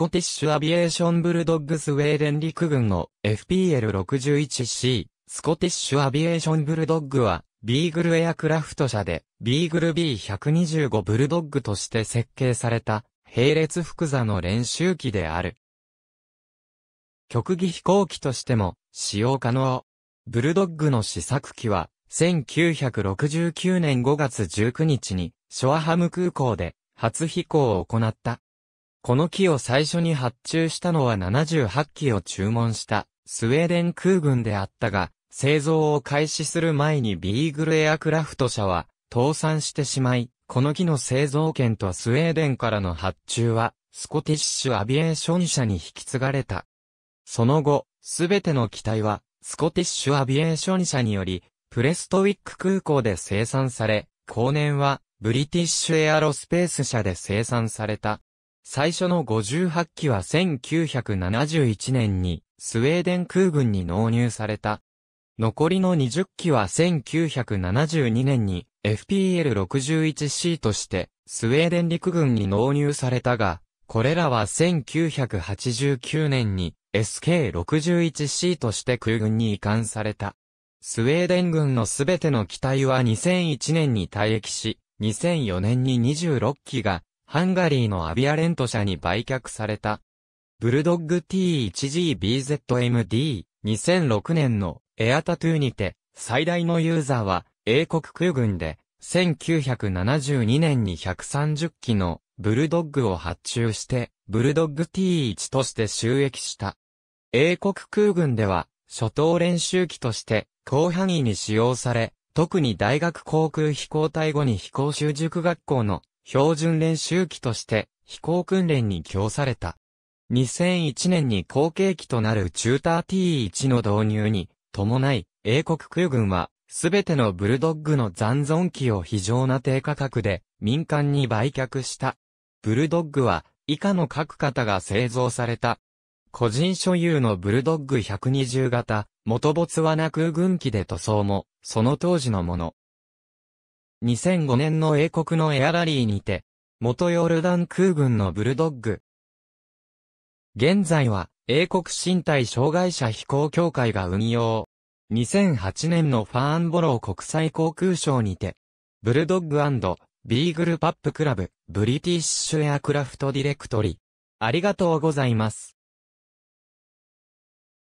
コティッシュアビエーションブルドッグスウェーデン陸軍の FPL61C スコティッシュアビエーションブルドッグはビーグルエアクラフト社でビーグル B125 ブルドッグとして設計された並列複座の練習機である。極技飛行機としても使用可能。ブルドッグの試作機は1969年5月19日にショアハム空港で初飛行を行った。この機を最初に発注したのは78機を注文したスウェーデン空軍であったが、製造を開始する前にビーグルエアクラフト社は倒産してしまい、この機の製造権とスウェーデンからの発注は、スコティッシュアビエーション社に引き継がれた。その後、すべての機体は、スコティッシュアビエーション社により、プレストウィック空港で生産され、後年は、ブリティッシュエアロスペース社で生産された。最初の58機は1971年にスウェーデン空軍に納入された。残りの20機は1972年に FPL61C としてスウェーデン陸軍に納入されたが、これらは1989年に SK61C として空軍に移管された。スウェーデン軍のすべての機体は2001年に退役し、2004年に26機がハンガリーのアビアレント社に売却された。ブルドッグ T1GBZMD、2006年のエアタトゥーにて、最大のユーザーは英国空軍で、1972年に130機のブルドッグを発注して、ブルドッグ T1 として収益した。英国空軍では、初等練習機として、広範囲に使用され、特に大学航空飛行隊後に飛行習熟学校の標準練習機として飛行訓練に供された。2001年に後継機となるチューター T1 の導入に伴い、英国空軍はすべてのブルドッグの残存機を非常な低価格で民間に売却した。ブルドッグは以下の各型が製造された。個人所有のブルドッグ120型、元ボツワナ空軍機で塗装も、その当時のもの。2005年の英国のエアラリーにて、元ヨルダン空軍のブルドッグ。現在は、英国身体障害者飛行協会が運用。2008年のファーンボロー国際航空ショーにて、ブルドッグビーグルパップクラブ、ブリティッシュエアクラフトディレクトリ。ありがとうございます。